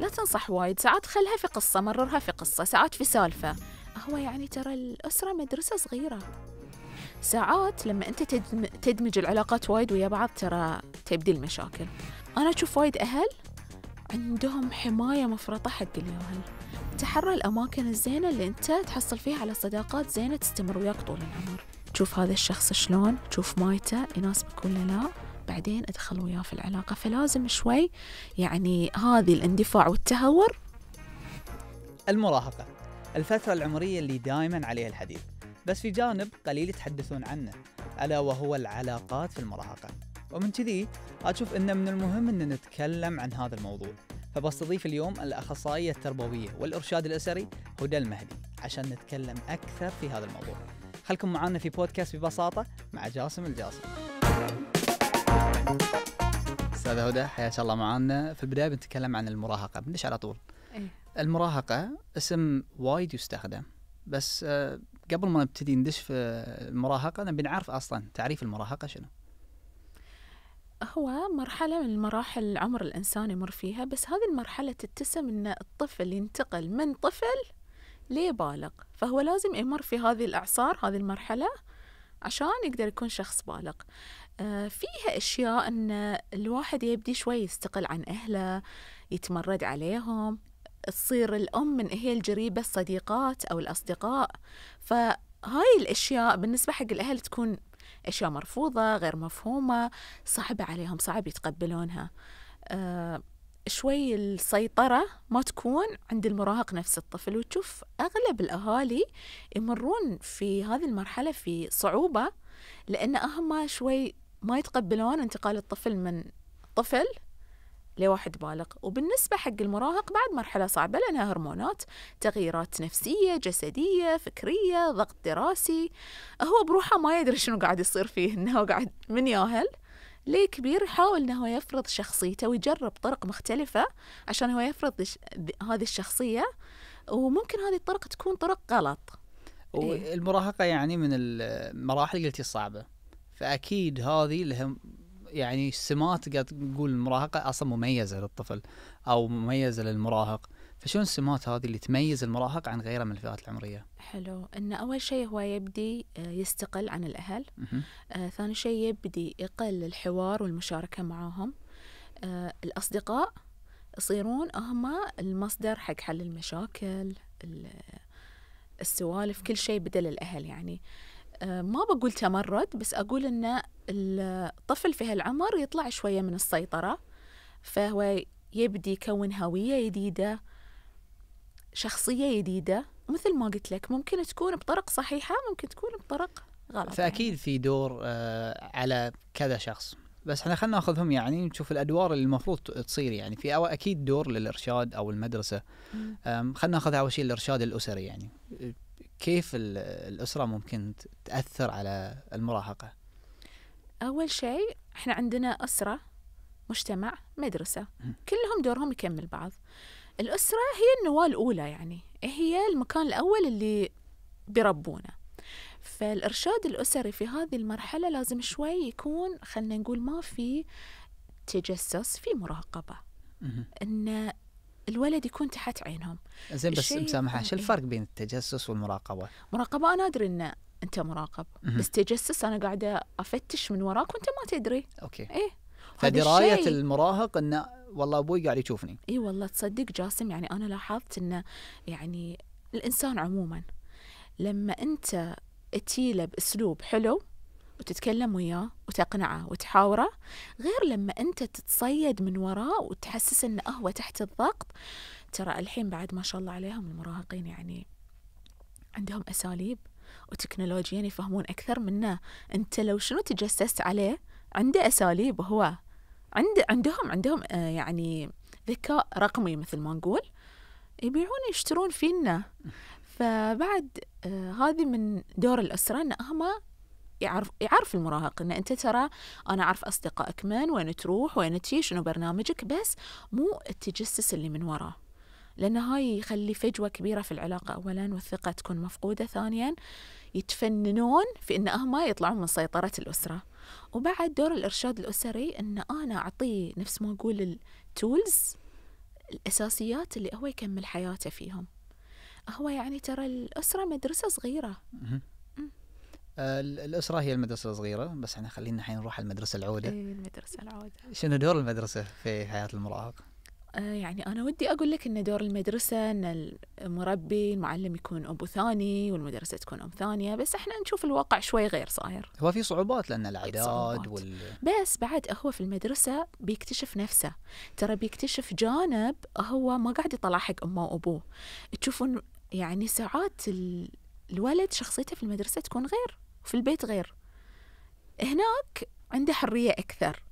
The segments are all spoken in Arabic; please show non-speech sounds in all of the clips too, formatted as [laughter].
لا تنصح وايد ساعات خلها في قصة مررها في قصة ساعات في سالفة هو يعني ترى الأسرة مدرسة صغيرة ساعات لما أنت تدمج العلاقات وايد ويا بعض ترى تبدي المشاكل أنا أشوف وايد أهل عندهم حماية مفرطة حق الياهل تحرى الأماكن الزينة اللي أنت تحصل فيها على صداقات زينة تستمر وياك طول العمر تشوف هذا الشخص شلون تشوف مايته يناسبك ولا لا بعدين أدخل وياه في العلاقة فلازم شوي يعني هذه الاندفاع والتهور المراهقة الفترة العمرية اللي دائما عليها الحديث بس في جانب قليل يتحدثون عنه ألا وهو العلاقات في المراهقة ومن كذي أشوف أنه من المهم أن نتكلم عن هذا الموضوع فبستضيف اليوم الأخصائية التربوية والإرشاد الأسري هدى المهدي عشان نتكلم أكثر في هذا الموضوع خلكم معنا في بودكاست ببساطة مع جاسم الجاسم استاذه هدى حياك الله معانا في البدايه بنتكلم عن المراهقه بندش على طول أيه. المراهقه اسم وايد يستخدم بس آه، قبل ما نبتدي ندش في المراهقه نبي نعرف اصلا تعريف المراهقه شنو هو مرحلة من مراحل العمر الإنسان يمر فيها بس هذه المرحلة تتسم أن الطفل ينتقل من طفل لبالغ فهو لازم يمر في هذه الأعصار هذه المرحلة عشان يقدر يكون شخص بالغ آه، فيها أشياء أن الواحد يبدي شوي يستقل عن أهله يتمرد عليهم تصير الأم من هي الجريبة الصديقات أو الأصدقاء فهاي الأشياء بالنسبة حق الأهل تكون أشياء مرفوضة غير مفهومة صعبة عليهم صعب يتقبلونها آه، شوي السيطرة ما تكون عند المراهق نفس الطفل وتشوف أغلب الأهالي يمرون في هذه المرحلة في صعوبة لأن أهما شوي ما يتقبلون انتقال الطفل من طفل لواحد بالغ وبالنسبة حق المراهق بعد مرحلة صعبة لأنها هرمونات تغييرات نفسية جسدية فكرية ضغط دراسي هو بروحه ما يدري شنو قاعد يصير فيه إنه قاعد من ياهل لكبير يحاول إنه يفرض شخصيته ويجرب طرق مختلفة عشان هو يفرض هذه الشخصية وممكن هذه الطرق تكون طرق غلط والمراهقة يعني من المراحل قلتي الصعبة فاكيد هذه لها يعني سمات قاعد تقول المراهقه اصلا مميزه للطفل او مميزه للمراهق فشنو السمات هذه اللي تميز المراهق عن غيره من الفئات العمريه؟ حلو ان اول شيء هو يبدي آه، يستقل عن الاهل آه ثاني شيء يبدي يقل الحوار والمشاركه معاهم آه الاصدقاء يصيرون هم المصدر حق حل المشاكل السوالف كل شيء بدل الاهل يعني ما بقول تمرد بس أقول أن الطفل في هالعمر يطلع شوية من السيطرة فهو يبدي يكون هوية جديدة شخصية جديدة مثل ما قلت لك ممكن تكون بطرق صحيحة ممكن تكون بطرق غلط فأكيد يعني. في دور آه، على كذا شخص بس احنا خلينا ناخذهم يعني نشوف الادوار اللي المفروض تصير يعني في اكيد دور للارشاد او المدرسه خلينا ناخذ اول شيء الارشاد الاسري يعني كيف الأسرة ممكن تأثر على المراهقة؟ أول شيء إحنا عندنا أسرة مجتمع مدرسة كلهم دورهم يكمل بعض الأسرة هي النواة الأولى يعني هي المكان الأول اللي بيربونا فالإرشاد الأسري في هذه المرحلة لازم شوي يكون خلنا نقول ما في تجسس في مراقبة أن الولد يكون تحت عينهم زين بس مسامحه شو إيه. الفرق بين التجسس والمراقبه مراقبه انا ادري ان انت مراقب مهم. بس تجسس انا قاعده افتش من وراك وانت ما تدري اوكي ايه فدرايه المراهق انه والله ابوي قاعد يشوفني اي والله تصدق جاسم يعني انا لاحظت انه يعني الانسان عموما لما انت تيله باسلوب حلو وتتكلم وياه وتقنعه وتحاوره غير لما انت تتصيد من وراه وتحسس انه هو تحت الضغط ترى الحين بعد ما شاء الله عليهم المراهقين يعني عندهم اساليب وتكنولوجيا يفهمون اكثر منا انت لو شنو تجسست عليه عنده اساليب هو عند عندهم عندهم آه، يعني ذكاء رقمي مثل ما نقول يبيعون يشترون فينا فبعد آه، هذه من دور الأسرة أن هم يعرف يعرف المراهق ان انت ترى انا اعرف اصدقائك من وين تروح وين تجي شنو برنامجك بس مو التجسس اللي من وراه لأن هاي يخلي فجوة كبيرة في العلاقة أولا والثقة تكون مفقودة ثانيا يتفننون في أن هم يطلعون من سيطرة الأسرة وبعد دور الإرشاد الأسري أن أنا أعطيه نفس ما أقول التولز الأساسيات اللي هو يكمل حياته فيهم هو يعني ترى الأسرة مدرسة صغيرة آه الأسرة هي المدرسة الصغيرة بس احنا خلينا الحين نروح على المدرسة العودة إيه المدرسة العودة شنو دور المدرسة في حياة المراهق؟ آه يعني أنا ودي أقول لك إن دور المدرسة إن المربي المعلم يكون أبو ثاني والمدرسة تكون أم ثانية بس إحنا نشوف الواقع شوي غير صاير هو في صعوبات لأن الأعداد وال بس بعد هو في المدرسة بيكتشف نفسه ترى بيكتشف جانب هو ما قاعد يطلع حق أمه وأبوه تشوفون يعني ساعات ال... الولد شخصيته في المدرسة تكون غير وفي البيت غير هناك عنده حرية أكثر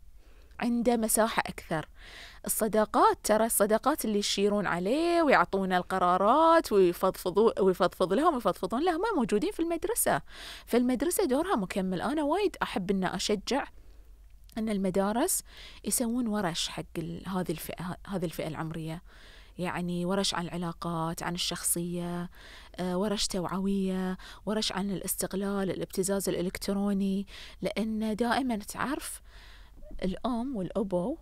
عنده مساحة أكثر الصداقات ترى الصداقات اللي يشيرون عليه ويعطونا القرارات ويفضفضوا ويفضفض لهم ويفضفضون لهم ما موجودين في المدرسة فالمدرسة دورها مكمل أنا وايد أحب أن أشجع أن المدارس يسوون ورش حق هذه الفئة هذه الفئة العمرية يعني ورش عن العلاقات عن الشخصية آه، ورش توعوية ورش عن الاستقلال الابتزاز الإلكتروني لأن دائما تعرف الأم والأبو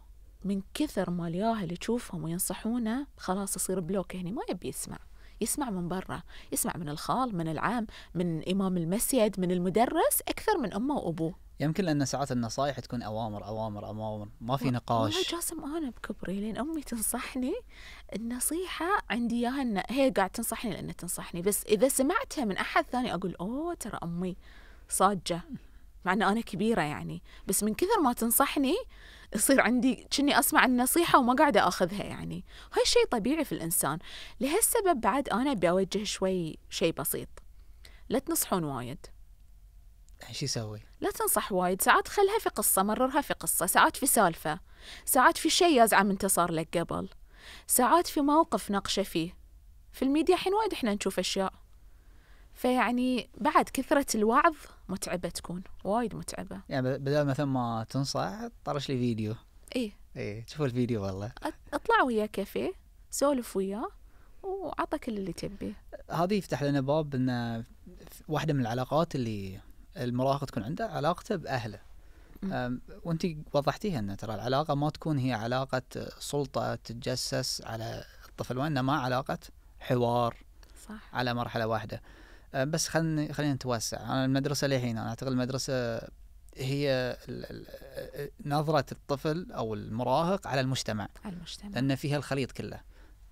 من كثر ما الياهل يشوفهم وينصحونه خلاص يصير بلوك هنا ما يبي يسمع يسمع من برا يسمع من الخال من العام من إمام المسجد من المدرس أكثر من أمه وأبوه يمكن لان ساعات النصائح تكون اوامر اوامر اوامر ما في نقاش والله جاسم انا بكبري لين امي تنصحني النصيحه عندي اياها ان هي قاعد تنصحني لان تنصحني بس اذا سمعتها من احد ثاني اقول اوه ترى امي صاجه مع ان انا كبيره يعني بس من كثر ما تنصحني يصير عندي كني اسمع النصيحه وما قاعده اخذها يعني هاي شيء طبيعي في الانسان لهالسبب بعد انا بوجه شوي شيء بسيط لا تنصحون وايد ايش يسوي لا تنصح وايد ساعات خلها في قصة مررها في قصة ساعات في سالفة ساعات في شيء يزعم انت صار لك قبل ساعات في موقف ناقشه فيه في الميديا حين وايد احنا نشوف اشياء فيعني بعد كثرة الوعظ متعبة تكون وايد متعبة يعني بدل مثلا ما تنصح طرش لي فيديو ايه ايه شوفوا الفيديو والله اطلع ويا كافيه سولف وياه وعطى كل اللي تبيه هذا يفتح لنا باب ان واحدة من العلاقات اللي المراهق تكون عنده علاقته باهله وانت وضحتيها ان ترى العلاقه ما تكون هي علاقه سلطه تتجسس على الطفل وانما علاقه حوار صح. على مرحله واحده بس خلينا خلينا نتوسع انا المدرسه للحين انا اعتقد المدرسه هي نظره الطفل او المراهق على المجتمع على المجتمع لان فيها الخليط كله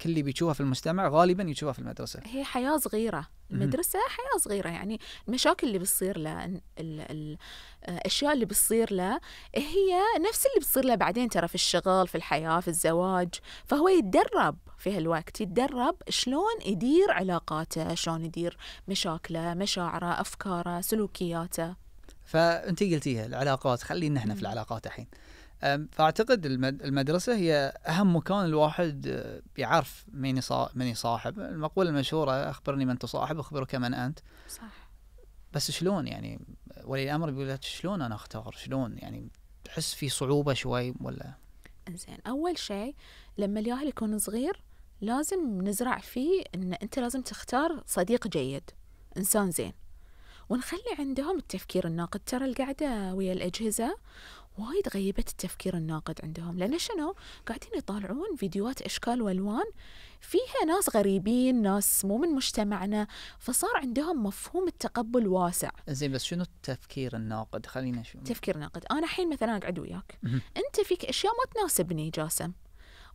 كل اللي بيشوفها في المجتمع غالبا يشوفها في المدرسه هي حياه صغيره المدرسه حياه صغيره يعني المشاكل اللي بتصير له الاشياء اللي بتصير له هي نفس اللي بتصير له بعدين ترى في الشغل في الحياه في الزواج فهو يتدرب في هالوقت يتدرب شلون يدير علاقاته شلون يدير مشاكله مشاعره افكاره سلوكياته فانت قلتيها العلاقات خلينا احنا في العلاقات الحين فاعتقد المدرسه هي اهم مكان الواحد آه، يعرف من من يصاحب المقوله المشهوره اخبرني من تصاحب اخبرك من انت صح بس شلون يعني ولي الامر بيقول لك شلون انا اختار شلون يعني تحس في صعوبه شوي ولا انزين اول شيء لما الياهل يكون صغير لازم نزرع فيه ان انت لازم تختار صديق جيد انسان زين ونخلي عندهم التفكير الناقد ترى القعدة ويا الأجهزة وايد غيبت التفكير الناقد عندهم لأن شنو قاعدين يطالعون فيديوهات أشكال وألوان فيها ناس غريبين ناس مو من مجتمعنا فصار عندهم مفهوم التقبل واسع زين بس شنو التفكير الناقد خلينا شو تفكير ناقد أنا الحين مثلا أقعد وياك أنت فيك أشياء ما تناسبني جاسم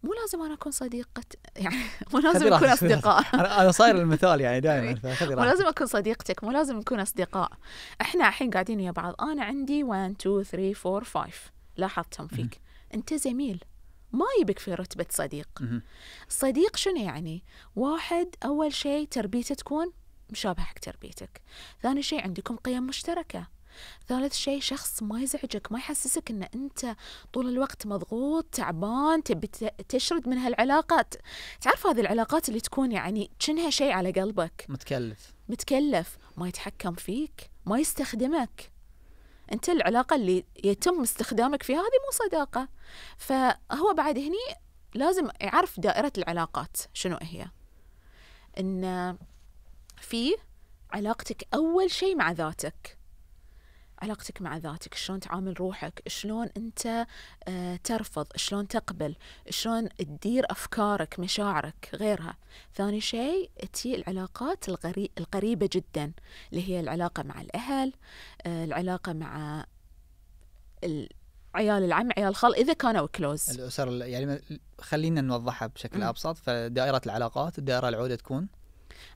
مو لازم انا اكون صديقة يعني [laughs] مو لازم نكون اصدقاء انا صاير المثال يعني دائما مو لازم اكون صديقتك مو لازم نكون اصدقاء احنا الحين قاعدين ويا بعض انا عندي 1 2 3 4 5 لاحظتهم فيك انت زميل ما يبك في رتبة صديق صديق شنو يعني واحد أول شيء تربيته تكون مشابهة حق تربيتك ثاني شيء عندكم قيم مشتركة ثالث شيء شخص ما يزعجك ما يحسسك ان انت طول الوقت مضغوط تعبان تبي تشرد من هالعلاقات تعرف هذه العلاقات اللي تكون يعني كأنها شيء على قلبك متكلف متكلف ما يتحكم فيك ما يستخدمك انت العلاقة اللي يتم استخدامك فيها هذه مو صداقة فهو بعد هني لازم يعرف دائرة العلاقات شنو هي ان في علاقتك أول شيء مع ذاتك علاقتك مع ذاتك شلون تعامل روحك شلون انت آه، ترفض شلون تقبل شلون تدير افكارك مشاعرك غيرها ثاني شيء تي العلاقات القريبه جدا اللي هي العلاقه مع الاهل آه، العلاقه مع عيال العم عيال الخال اذا كانوا كلوز الاسر يعني خلينا نوضحها بشكل ابسط فدائره العلاقات الدائره العوده تكون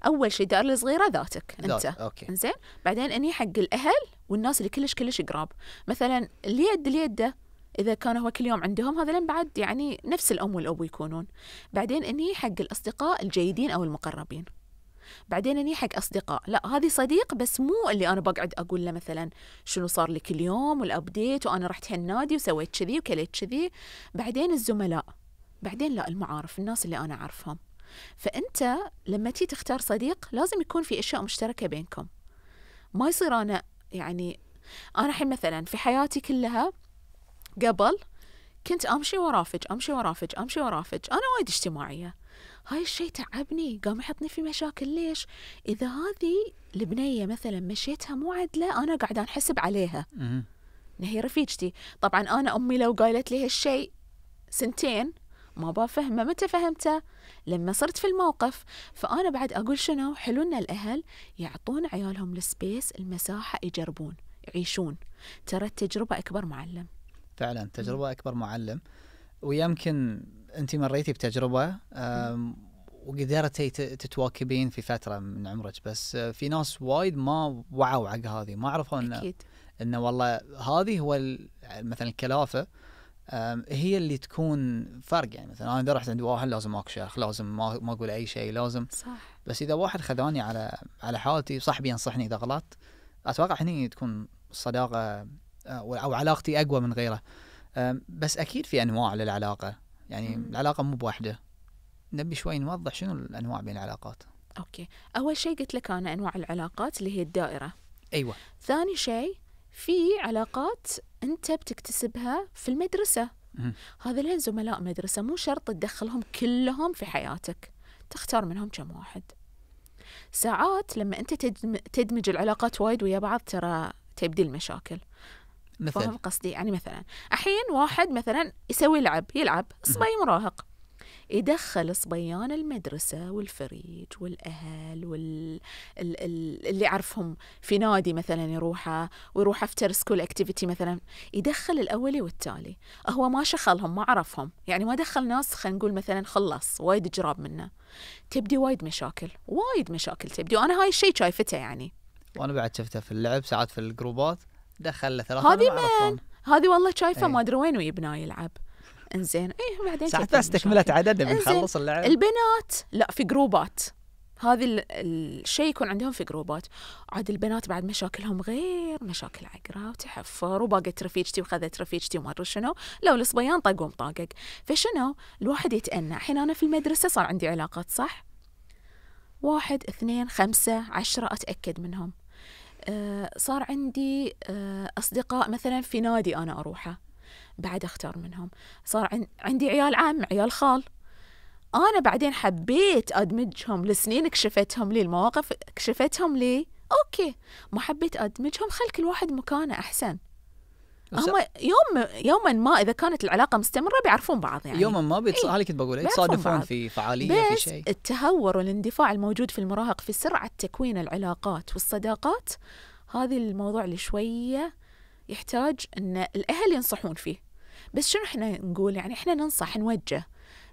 اول شيء دار الصغيره ذاتك انت اوكي زين بعدين اني حق الاهل والناس اللي كلش كلش قراب مثلا اليد اليده اذا كان هو كل يوم عندهم هذا لين بعد يعني نفس الام والابو يكونون بعدين اني حق الاصدقاء الجيدين او المقربين بعدين اني حق اصدقاء لا هذه صديق بس مو اللي انا بقعد اقول له مثلا شنو صار لي كل يوم والابديت وانا رحت هالنادي وسويت كذي وكليت كذي بعدين الزملاء بعدين لا المعارف الناس اللي انا اعرفهم فأنت لما تيجي تختار صديق لازم يكون في أشياء مشتركة بينكم ما يصير أنا يعني أنا الحين مثلا في حياتي كلها قبل كنت أمشي ورافج أمشي ورافج أمشي ورافج أنا وايد اجتماعية هاي الشيء تعبني قام يحطني في مشاكل ليش إذا هذه البنية مثلا مشيتها مو عدلة أنا قاعدة أنحسب عليها هي رفيجتي طبعا أنا أمي لو قالت لي هالشيء سنتين ما بفهمه متى فهمته لما صرت في الموقف فأنا بعد أقول شنو حلو إن الأهل يعطون عيالهم السبيس المساحة يجربون يعيشون ترى التجربة أكبر معلم فعلا تجربة أكبر معلم ويمكن أنت مريتي بتجربة وقدرتي تتواكبين في فترة من عمرك بس في ناس وايد ما وعوا عق هذه ما عرفوا أنه أكيد. انه والله هذه هو مثلا الكلافه هي اللي تكون فرق يعني مثلا انا اذا رحت عند واحد لازم اكشخ لازم ما, ما اقول اي شيء لازم صح بس اذا واحد خذاني على على حالتي صح بينصحني اذا غلطت اتوقع هني تكون الصداقه او علاقتي اقوى من غيره بس اكيد في انواع للعلاقه يعني م. العلاقه مو بواحده نبي شوي نوضح شنو الانواع بين العلاقات اوكي اول شيء قلت لك انا انواع العلاقات اللي هي الدائره ايوه ثاني شيء في علاقات انت بتكتسبها في المدرسه هذا لين زملاء مدرسه مو شرط تدخلهم كلهم في حياتك تختار منهم كم واحد ساعات لما انت تدمج العلاقات وايد ويا بعض ترى تبدي المشاكل مثلا فاهم قصدي يعني مثلا الحين واحد مثلا يسوي لعب يلعب صبي مراهق يدخل صبيان المدرسة والفريج والأهل وال... اللي أعرفهم في نادي مثلا يروحه ويروح افتر سكول اكتيفيتي مثلا يدخل الأولي والتالي هو ما شخلهم ما عرفهم يعني ما دخل ناس خلينا نقول مثلا خلص وايد جراب منه تبدي وايد مشاكل وايد مشاكل تبدي وأنا هاي الشيء شايفته يعني وأنا بعد شفته في اللعب ساعات في الجروبات دخل ثلاثة هذه من هذه والله شايفه ايه. ما ادري وين ويبناه يلعب انزين ايه بعدين ساعات بس تكملت عددنا بنخلص اللعب البنات لا في جروبات هذا الشيء يكون عندهم في جروبات عاد البنات بعد مشاكلهم غير مشاكل عقرة وتحفر وباقت رفيجتي وخذت رفيجتي وما ادري شنو لو الصبيان طقوا ومطاقق فشنو الواحد يتأنى الحين انا في المدرسة صار عندي علاقات صح واحد اثنين خمسة عشرة أتأكد منهم أه صار عندي أه أصدقاء مثلا في نادي أنا أروحه بعد اختار منهم صار عندي عيال عم عيال خال انا بعدين حبيت ادمجهم لسنين كشفتهم لي المواقف كشفتهم لي اوكي ما حبيت ادمجهم خل كل واحد مكانه احسن هم يوم يوما ما اذا كانت العلاقه مستمره بيعرفون بعض يعني يوما ما بيتص... إيه؟ كنت بقول يتصادفون في فعاليه في شيء التهور والاندفاع الموجود في المراهق في سرعه تكوين العلاقات والصداقات هذه الموضوع اللي شويه يحتاج ان الاهل ينصحون فيه بس شنو احنا نقول يعني احنا ننصح نوجه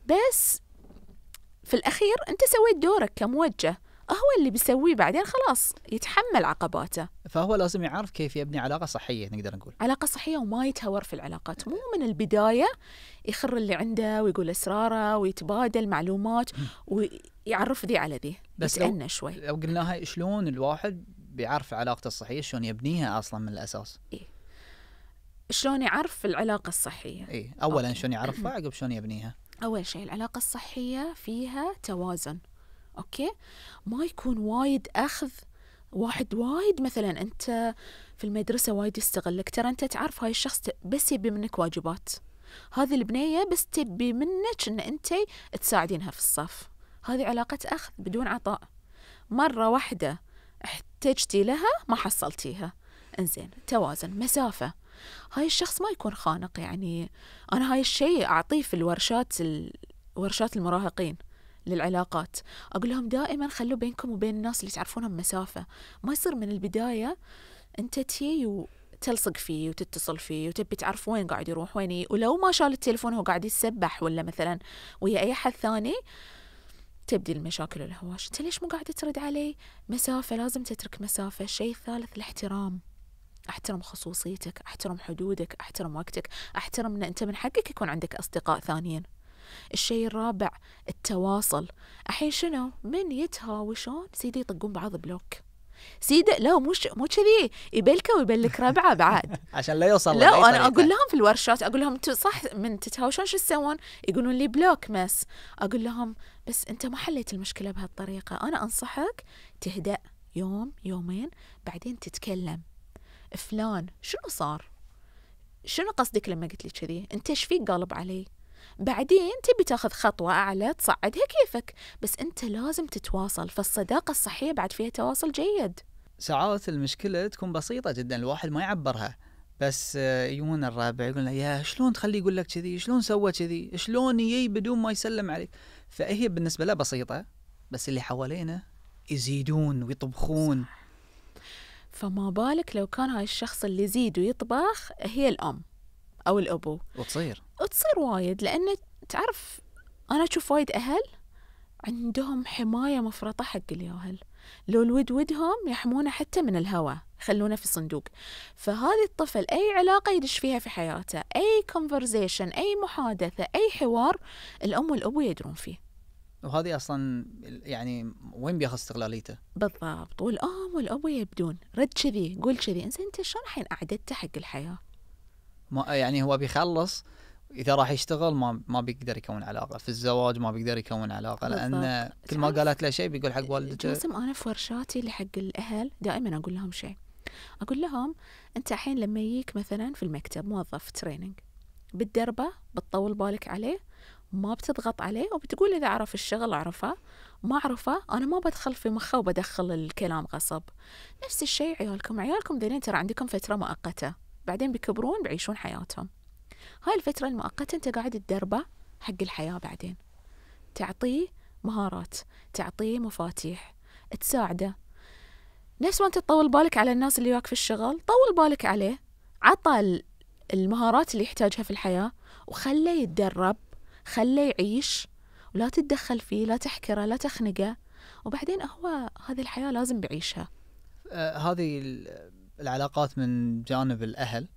بس في الاخير انت سويت دورك كموجه هو اللي بيسويه بعدين خلاص يتحمل عقباته فهو لازم يعرف كيف يبني علاقه صحيه نقدر نقول علاقه صحيه وما يتهور في العلاقات مو من البدايه يخر اللي عنده ويقول اسراره ويتبادل معلومات ويعرف ذي على ذي بس لو, شوي لو قلناها شلون الواحد بيعرف علاقته الصحيه شلون يبنيها اصلا من الاساس إيه؟ شلون يعرف العلاقه الصحيه اي اولا شلون يعرفها عقب شلون يبنيها اول شيء العلاقه الصحيه فيها توازن اوكي ما يكون وايد اخذ واحد وايد مثلا انت في المدرسه وايد يستغلك ترى انت تعرف هاي الشخص بس يبي منك واجبات هذه البنيه بس تبي منك ان انت تساعدينها في الصف هذه علاقه اخذ بدون عطاء مره واحده احتجتي لها ما حصلتيها انزين توازن مسافه هاي الشخص ما يكون خانق يعني أنا هاي الشيء أعطيه في الورشات ورشات المراهقين للعلاقات أقول لهم دائما خلوا بينكم وبين الناس اللي تعرفونهم مسافة ما يصير من البداية أنت تي وتلصق تلصق فيه وتتصل فيه وتبي تعرف وين قاعد يروح وين ولو ما شال التليفون هو قاعد يتسبح ولا مثلا ويا اي احد ثاني تبدي المشاكل والهواش انت ليش مو قاعده ترد علي مسافه لازم تترك مسافه الشيء الثالث الاحترام احترم خصوصيتك احترم حدودك احترم وقتك احترم ان انت من حقك يكون عندك اصدقاء ثانيين الشيء الرابع التواصل الحين شنو من يتهاوشون سيدي يطقون بعض بلوك سيدة لا مش مو كذي يبلكه ويبلك ربعه بعد [laughs] عشان لا يوصل لا انا اقول لهم في الورشات اقول لهم انتم صح من تتهاوشون شو تسوون؟ يقولون لي بلوك مس اقول لهم بس انت ما حليت المشكله بهالطريقه انا انصحك تهدأ يوم يومين بعدين تتكلم فلان شنو صار شنو قصدك لما قلت لي كذي انت ايش فيك قالب علي بعدين تبي تاخذ خطوة أعلى تصعدها كيفك بس أنت لازم تتواصل فالصداقة الصحية بعد فيها تواصل جيد ساعات المشكلة تكون بسيطة جدا الواحد ما يعبرها بس آه، يجون الرابع يقول يا شلون تخليه يقول لك كذي شلون سوى كذي شلون يجي بدون ما يسلم عليك فهي بالنسبة له بسيطة بس اللي حوالينا يزيدون ويطبخون صح. فما بالك لو كان هاي الشخص اللي يزيد ويطبخ هي الأم أو الأبو وتصير وتصير وايد لأن تعرف أنا أشوف وايد أهل عندهم حماية مفرطة حق الياهل لو الود ودهم يحمونه حتى من الهواء يخلونه في صندوق فهذا الطفل أي علاقة يدش فيها في حياته أي كونفرزيشن أي محادثة أي حوار الأم والأبو يدرون فيه وهذه اصلا يعني وين بياخذ استقلاليته؟ بالضبط والام والابو يبدون رد كذي قول كذي انزين انت شلون الحين اعددته حق الحياه؟ ما يعني هو بيخلص اذا راح يشتغل ما ما بيقدر يكون علاقه في الزواج ما بيقدر يكون علاقه لان كل ما قالت له شيء بيقول حق والدته جاسم انا في ورشاتي اللي حق الاهل دائما اقول لهم شيء اقول لهم انت الحين لما يجيك مثلا في المكتب موظف تريننج بتدربه بتطول بالك عليه ما بتضغط عليه وبتقول إذا عرف الشغل عرفه ما عرفه أنا ما بدخل في مخه وبدخل الكلام غصب نفس الشيء عيالكم عيالكم ذلين ترى عندكم فترة مؤقتة بعدين بيكبرون بيعيشون حياتهم هاي الفترة المؤقتة أنت قاعد تدربه حق الحياة بعدين تعطيه مهارات تعطيه مفاتيح تساعده نفس ما انت تطول بالك على الناس اللي وياك في الشغل طول بالك عليه عطى المهارات اللي يحتاجها في الحياة وخليه يتدرب خله يعيش ولا تتدخل فيه لا تحكره لا تخنقه وبعدين هو هذه الحياة لازم بيعيشها آه هذه العلاقات من جانب الأهل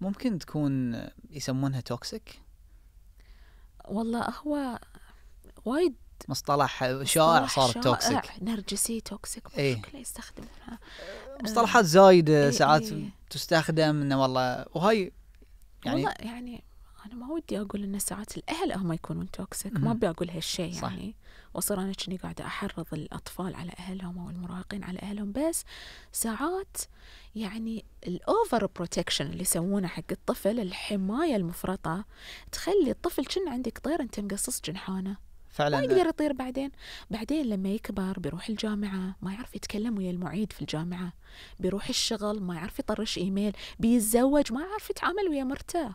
ممكن تكون يسمونها توكسيك والله هو وايد مصطلح شائع صار توكسيك آه، نرجسي توكسيك ايه؟ كله يستخدمونها مصطلحات زايده ايه ساعات ايه تستخدم انه والله وهي يعني والله يعني انا ما ودي اقول ان ساعات الاهل هم يكونون توكسيك ما ابي اقول هالشيء يعني واصير انا كني قاعده احرض الاطفال على اهلهم او المراهقين على اهلهم بس ساعات يعني الاوفر بروتكشن اللي يسوونه حق الطفل الحمايه المفرطه تخلي الطفل كن عندك طير انت مقصص جنحانه فعلا ما يقدر يطير بعدين بعدين لما يكبر بيروح الجامعة ما يعرف يتكلم ويا المعيد في الجامعة بيروح الشغل ما يعرف يطرش إيميل بيتزوج ما يعرف يتعامل ويا مرته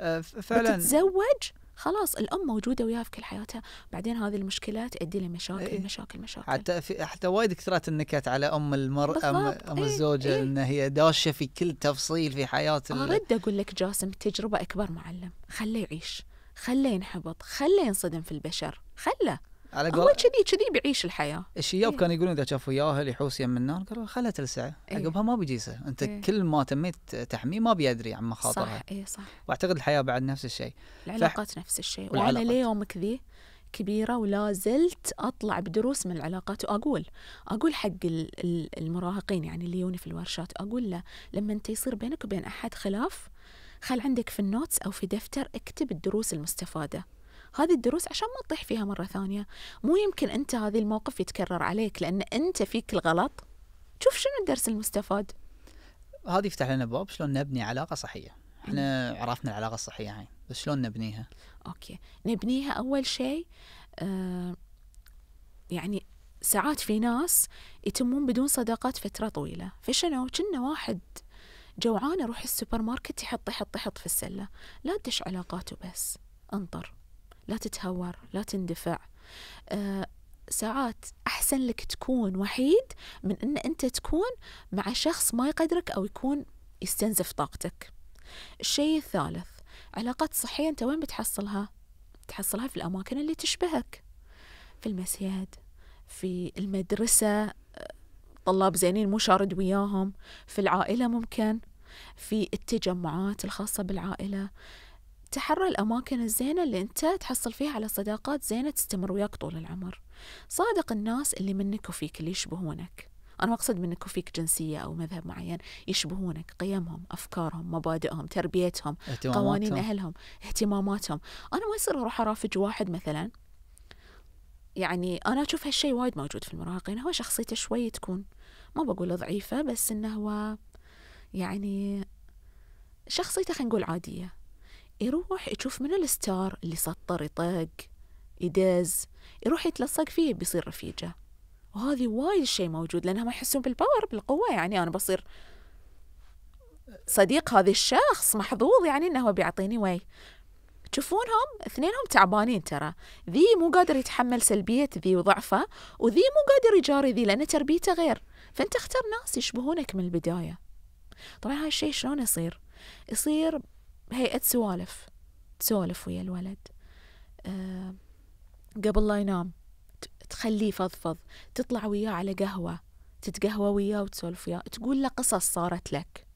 آه، فعلا تتزوج خلاص الام موجوده وياها في كل حياتها بعدين هذه المشكله تؤدي لمشاكل إيه. مشاكل مشاكل حتى في حتى وايد كثرت النكت على ام المراه ام, أم إيه. الزوجه إيه. ان هي داشه في كل تفصيل في حياه ارد اقول لك جاسم تجربه اكبر معلم خله يعيش خله ينحبط خله ينصدم في البشر خله على قول هو كذي كذي بيعيش الحياه الشياب إيه؟ كانوا يقولون اذا شافوا ياهل يحوس يم النار قالوا خلها تلسع إيه؟ عقبها ما بيجيسه انت إيه؟ كل ما تميت تحميه ما بيدري عن مخاطرها صح اي صح واعتقد الحياه بعد نفس الشيء العلاقات فح... نفس الشيء وانا ليومك ذي كبيرة ولا زلت أطلع بدروس من العلاقات وأقول أقول حق المراهقين يعني اللي يوني في الورشات أقول له لما أنت يصير بينك وبين أحد خلاف خل عندك في النوتس أو في دفتر اكتب الدروس المستفادة هذه الدروس عشان ما تطيح فيها مرة ثانية مو يمكن أنت هذا الموقف يتكرر عليك لأن أنت فيك الغلط شوف شنو الدرس المستفاد هذه يفتح لنا باب شلون نبني علاقة صحية احنا عرفنا العلاقة الصحية هاي بس شلون نبنيها أوكي نبنيها أول شيء آه، يعني ساعات في ناس يتمون بدون صداقات فترة طويلة فشنو كنا واحد جوعان اروح السوبر ماركت يحط يحط يحط في السله لا تدش علاقاته بس انطر لا تتهور لا تندفع آه، ساعات أحسن لك تكون وحيد من أن أنت تكون مع شخص ما يقدرك أو يكون يستنزف طاقتك الشيء الثالث علاقات صحية أنت وين بتحصلها؟ تحصلها في الأماكن اللي تشبهك في المسجد في المدرسة آه، طلاب زينين مو شارد وياهم في العائلة ممكن في التجمعات الخاصة بالعائلة تحرى الأماكن الزينة اللي أنت تحصل فيها على صداقات زينة تستمر وياك طول العمر صادق الناس اللي منك وفيك اللي يشبهونك أنا أقصد منك وفيك جنسية أو مذهب معين يشبهونك قيمهم أفكارهم مبادئهم تربيتهم قوانين أهلهم اهتماماتهم أنا ما يصير أروح أرافج واحد مثلا يعني أنا أشوف هالشيء وايد موجود في المراهقين هو شخصيته شوي تكون ما بقول ضعيفة بس إنه هو يعني شخصيته خلينا نقول عادية يروح يشوف من الستار اللي سطر يطق يدز يروح يتلصق فيه بيصير رفيجه وهذه وايد شيء موجود لانها ما يحسون بالباور بالقوه يعني انا بصير صديق هذا الشخص محظوظ يعني انه هو بيعطيني وي تشوفونهم اثنينهم تعبانين ترى ذي مو قادر يتحمل سلبية ذي وضعفه وذي مو قادر يجاري ذي لأن تربيته غير فأنت اختر ناس يشبهونك من البداية طبعا هاي الشيء شلون يصير يصير هيئة سوالف تسولف ويا الولد أه قبل لا ينام تخليه فضفض تطلع وياه على قهوة تتقهوى وياه وتسولف وياه تقول له قصص صارت لك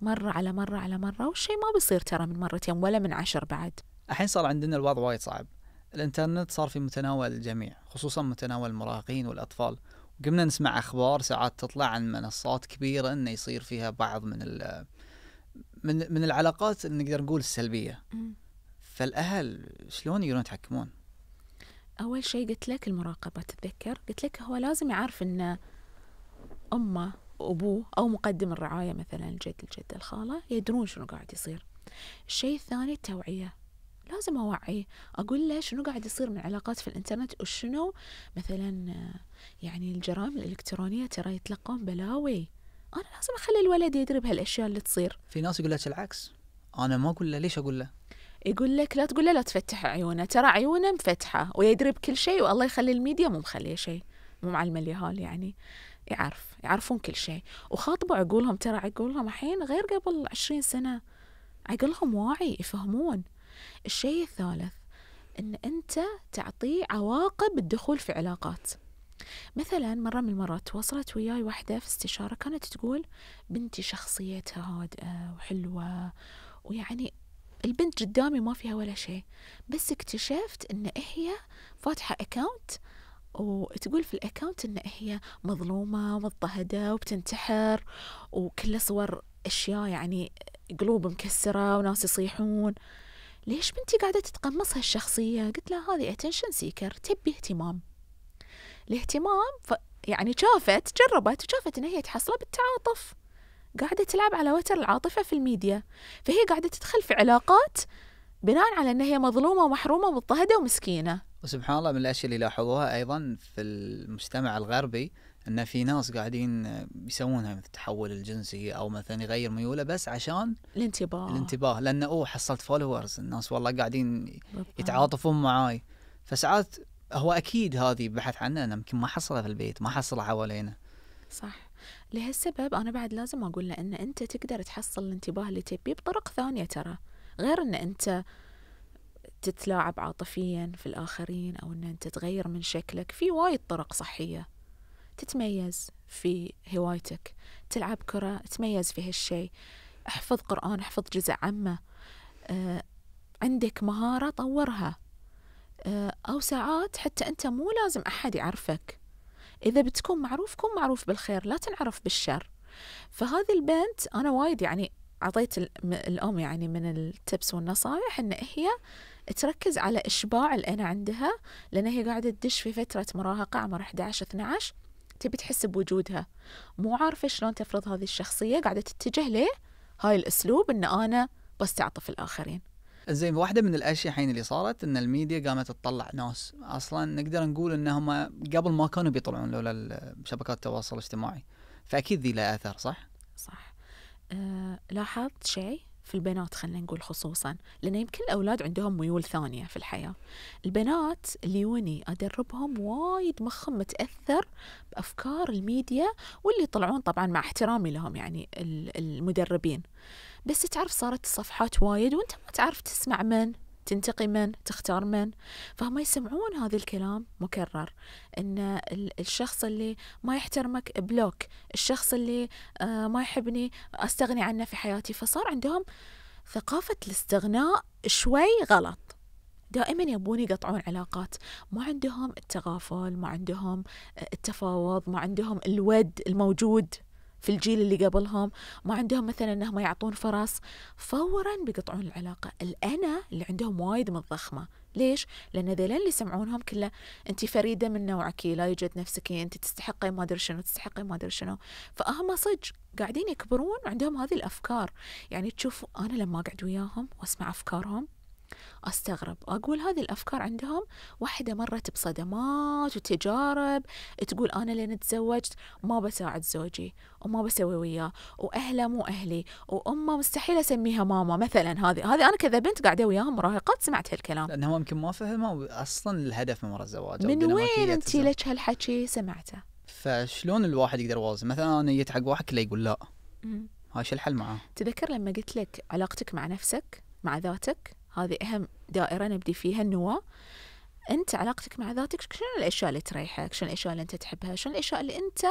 مرة على مرة على مرة والشيء ما بيصير ترى من مرتين ولا من عشر بعد الحين صار عندنا الوضع وايد صعب الانترنت صار في متناول الجميع خصوصا متناول المراهقين والأطفال قمنا نسمع أخبار ساعات تطلع عن منصات كبيرة أنه يصير فيها بعض من من من العلاقات نقدر نقول السلبيه فالاهل شلون يقدرون يتحكمون؟ اول شيء قلت لك المراقبه تتذكر قلت لك هو لازم يعرف ان امه وابوه او مقدم الرعايه مثلا الجد الجده الخاله يدرون شنو قاعد يصير الشيء الثاني التوعيه لازم اوعيه اقول له شنو قاعد يصير من علاقات في الانترنت وشنو مثلا يعني الجرائم الالكترونيه ترى يتلقون بلاوي انا لازم اخلي الولد يدري بهالاشياء اللي تصير في ناس يقول لك العكس انا ما اقول له ليش اقول له يقول لك لا تقول له لا تفتح عيونه ترى عيونه مفتحه ويدري بكل شيء والله يخلي الميديا مو مخليه شيء مو معلمه اليهال يعني يعرف يعرفون كل شيء وخاطبوا عقولهم ترى عقولهم الحين غير قبل عشرين سنه عقلهم واعي يفهمون الشيء الثالث ان انت تعطيه عواقب الدخول في علاقات مثلا مرة من المرات تواصلت وياي واحدة في استشارة كانت تقول بنتي شخصيتها هادئة آه، وحلوة ويعني البنت قدامي ما فيها ولا شيء بس اكتشفت ان هي فاتحة اكاونت وتقول في الاكاونت ان هي مظلومة ومضطهدة وبتنتحر وكل صور اشياء يعني قلوب مكسرة وناس يصيحون ليش بنتي قاعدة تتقمص هالشخصية قلت لها هذه اتنشن سيكر تبي اهتمام الاهتمام ف... يعني شافت جربت وشافت إن هي تحصله بالتعاطف قاعدة تلعب على وتر العاطفة في الميديا فهي قاعدة تدخل في علاقات بناء على أن هي مظلومة ومحرومة ومضطهدة ومسكينة وسبحان الله من الأشياء اللي لاحظوها أيضا في المجتمع الغربي أن في ناس قاعدين يسوونها مثل التحول الجنسي أو مثلا يغير ميوله بس عشان الانتباه الانتباه لأنه أوه حصلت فولورز الناس والله قاعدين يتعاطفون معاي فساعات هو اكيد هذه بحث عنها انا يمكن ما حصلها في البيت ما حصلها حوالينا صح لهالسبب انا بعد لازم اقول له ان انت تقدر تحصل الانتباه اللي تبيه بطرق ثانيه ترى غير ان انت تتلاعب عاطفيا في الآخرين أو أن أنت تغير من شكلك في وايد طرق صحية تتميز في هوايتك تلعب كرة تميز في هالشيء احفظ قرآن احفظ جزء عمه آه، عندك مهارة طورها آه، أو ساعات حتى أنت مو لازم أحد يعرفك إذا بتكون معروف كن معروف بالخير لا تنعرف بالشر فهذه البنت أنا وايد يعني أعطيت الأم يعني من التبس والنصائح إن هي تركز على إشباع الأنا عندها لأن هي قاعدة تدش في فترة مراهقة عمر 11 12 تبي تحس بوجودها مو عارفة شلون تفرض هذه الشخصية قاعدة تتجه ليه هاي الأسلوب إن أنا بستعطف الآخرين زين واحده من الاشياء الحين اللي صارت ان الميديا قامت تطلع ناس اصلا نقدر نقول انهم قبل ما كانوا بيطلعون لولا شبكات التواصل الاجتماعي فاكيد ذي لها اثر صح؟ صح أه لاحظت شيء في البنات خلينا نقول خصوصا لان يمكن الاولاد عندهم ميول ثانيه في الحياه البنات اللي يوني ادربهم وايد مخهم متاثر بافكار الميديا واللي يطلعون طبعا مع احترامي لهم يعني المدربين بس تعرف صارت الصفحات وايد وانت ما تعرف تسمع من تنتقي من تختار من فهم يسمعون هذا الكلام مكرر ان الشخص اللي ما يحترمك بلوك الشخص اللي آه، ما يحبني استغني عنه في حياتي فصار عندهم ثقافة الاستغناء شوي غلط دائما يبون يقطعون علاقات ما عندهم التغافل ما عندهم آه، التفاوض ما عندهم الود الموجود في الجيل اللي قبلهم ما عندهم مثلا انهم يعطون فرص فورا بيقطعون العلاقه الانا اللي عندهم وايد متضخمه ليش؟ لان ذيلا اللي يسمعونهم كله انت فريده من نوعك لا يوجد نفسك انت تستحقي ما ادري شنو تستحقي ما ادري شنو فهم صدق قاعدين يكبرون وعندهم هذه الافكار يعني تشوف انا لما اقعد وياهم واسمع افكارهم أستغرب أقول هذه الأفكار عندهم واحدة مرت بصدمات وتجارب تقول أنا لين تزوجت ما بساعد زوجي وما بسوي وياه وأهله مو أهلي وأمه مستحيل أسميها ماما مثلا هذه هذه أنا كذا بنت قاعدة وياهم مراهقات سمعت هالكلام لأنهم يمكن ما فهموا أصلا الهدف من وراء الزواج من وين أنت لك هالحكي سمعته فشلون الواحد يقدر يوازن مثلا أنا جيت حق واحد كله يقول لا هاي شو الحل معاه تذكر لما قلت لك علاقتك مع نفسك مع ذاتك هذه أهم دائرة نبدي فيها النواة أنت علاقتك مع ذاتك شنو الأشياء اللي تريحك شنو الأشياء اللي أنت تحبها شنو الأشياء اللي أنت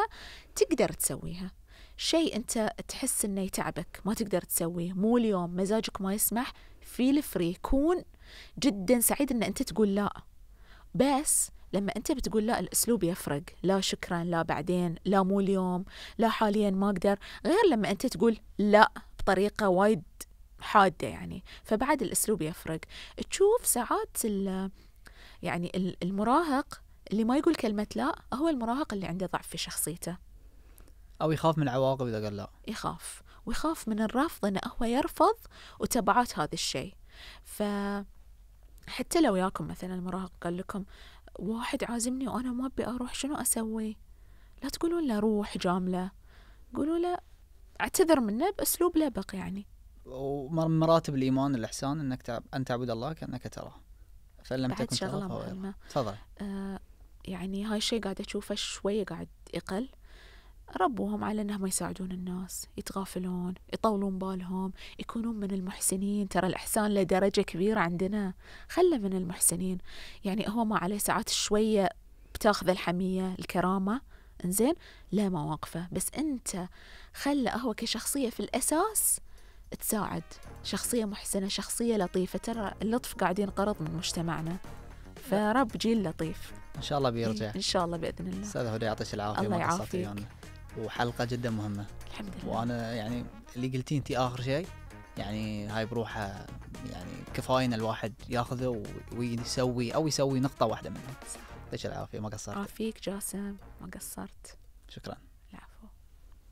تقدر تسويها شيء أنت تحس أنه يتعبك ما تقدر تسويه مو اليوم مزاجك ما يسمح فيل فري كون جدا سعيد أن أنت تقول لا بس لما أنت بتقول لا الأسلوب يفرق لا شكرا لا بعدين لا مو اليوم لا حاليا ما أقدر غير لما أنت تقول لا بطريقة وايد حادة يعني فبعد الأسلوب يفرق تشوف ساعات يعني المراهق اللي ما يقول كلمة لا هو المراهق اللي عنده ضعف في شخصيته أو يخاف من العواقب إذا قال لا يخاف ويخاف من الرفض أنه هو يرفض وتبعات هذا الشيء ف حتى لو ياكم مثلا المراهق قال لكم واحد عازمني وأنا ما أبي أروح شنو أسوي لا تقولون له روح جاملة قولوا له اعتذر منه بأسلوب لبق يعني ومراتب الايمان الاحسان انك تعب ان تعبد الله كانك تراه فان لم تكن شغله تفضل آه يعني هاي الشيء قاعد اشوفه شويه قاعد يقل ربوهم على انهم يساعدون الناس يتغافلون يطولون بالهم يكونون من المحسنين ترى الاحسان له درجه كبيره عندنا خله من المحسنين يعني هو ما عليه ساعات شويه بتاخذ الحميه الكرامه انزين لا مواقفه بس انت خله هو كشخصيه في الاساس تساعد شخصية محسنة شخصية لطيفة ترى اللطف قاعد ينقرض من مجتمعنا فرب جيل لطيف ان شاء الله بيرجع إيه، ان شاء الله باذن الله استاذ هدى يعطيك العافيه الله يعافيك وحلقه جدا مهمه الحمد لله وانا يعني اللي قلتي انت اخر شيء يعني هاي بروحها يعني كفاينا الواحد ياخذه ويسوي او يسوي نقطه واحده منها يعطيك العافيه ما قصرت عافيك جاسم ما قصرت شكرا